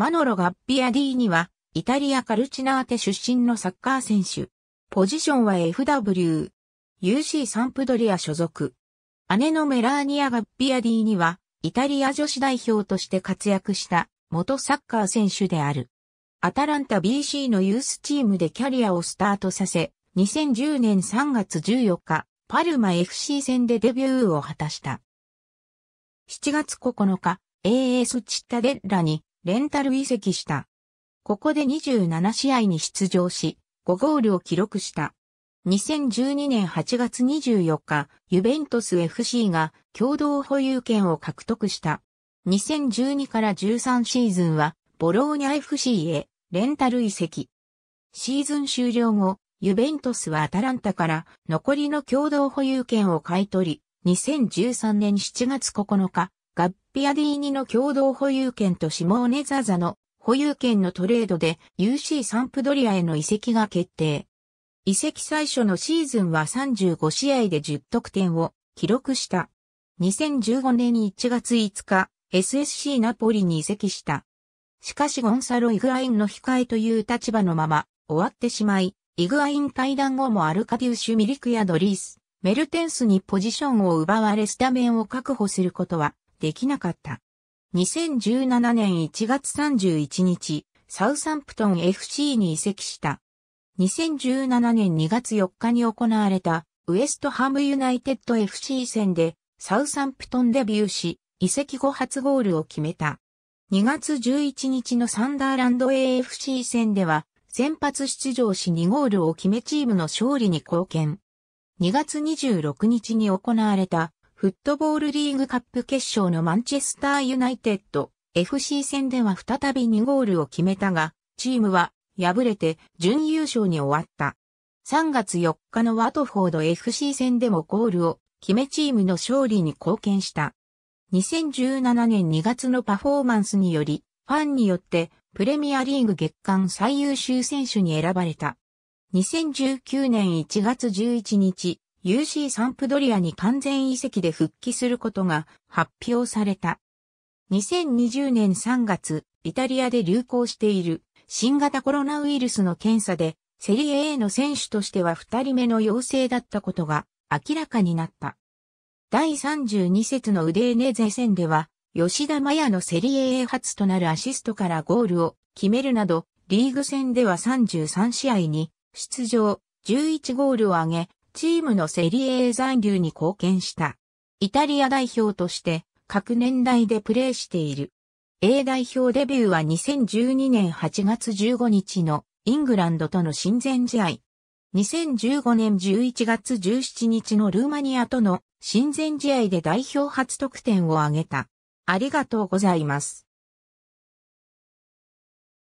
マノロ・ガッピアディーは、イタリア・カルチナーテ出身のサッカー選手。ポジションは FW。UC サンプドリア所属。姉のメラーニア・ガッピアディーは、イタリア女子代表として活躍した元サッカー選手である。アタランタ BC のユースチームでキャリアをスタートさせ、2010年3月14日、パルマ FC 戦でデビューを果たした。7月9日、AS チッタデッラにレンタル移籍した。ここで27試合に出場し、5ゴールを記録した。2012年8月24日、ユベントス FC が共同保有権を獲得した。2012から13シーズンは、ボローニャ FC へレンタル移籍。シーズン終了後、ユベントスはアタランタから残りの共同保有権を買い取り、2013年7月9日、ガッピアディーニの共同保有権とシモーネザザの保有権のトレードで UC サンプドリアへの移籍が決定。移籍最初のシーズンは35試合で10得点を記録した。2015年1月5日、SSC ナポリに移籍した。しかしゴンサロ・イグアインの控えという立場のまま終わってしまい、イグアイン対談後もアルカディウシュ・ミリクやドリース、メルテンスにポジションを奪われスタメンを確保することはできなかった。2017年1月31日、サウサンプトン FC に移籍した。2017年2月4日に行われたウエストハムユナイテッド FC 戦でサウサンプトンデビューし、移籍後初ゴールを決めた。2月11日のサンダーランド AFC 戦では、先発出場し2ゴールを決めチームの勝利に貢献。2月26日に行われたフットボールリーグカップ決勝のマンチェスターユナイテッド FC 戦では再び2ゴールを決めたが、チームは敗れて準優勝に終わった。3月4日のワトフォード FC 戦でもゴールを決めチームの勝利に貢献した。2017年2月のパフォーマンスにより、ファンによってプレミアリーグ月間最優秀選手に選ばれた。2019年1月11日、UC サンプドリアに完全移籍で復帰することが発表された。2020年3月、イタリアで流行している新型コロナウイルスの検査でセリエ A の選手としては2人目の陽性だったことが明らかになった。第32節のウデーネゼ戦では、吉田麻也のセリエ A 初となるアシストからゴールを決めるなど、リーグ戦では33試合に出場、11ゴールを挙げ、チームのセリエ A 残留に貢献した。イタリア代表として各年代でプレーしている。A 代表デビューは2012年8月15日のイングランドとの親善試合。2015年11月17日のルーマニアとの親善試合で代表初得点を挙げた。ありがとうございます。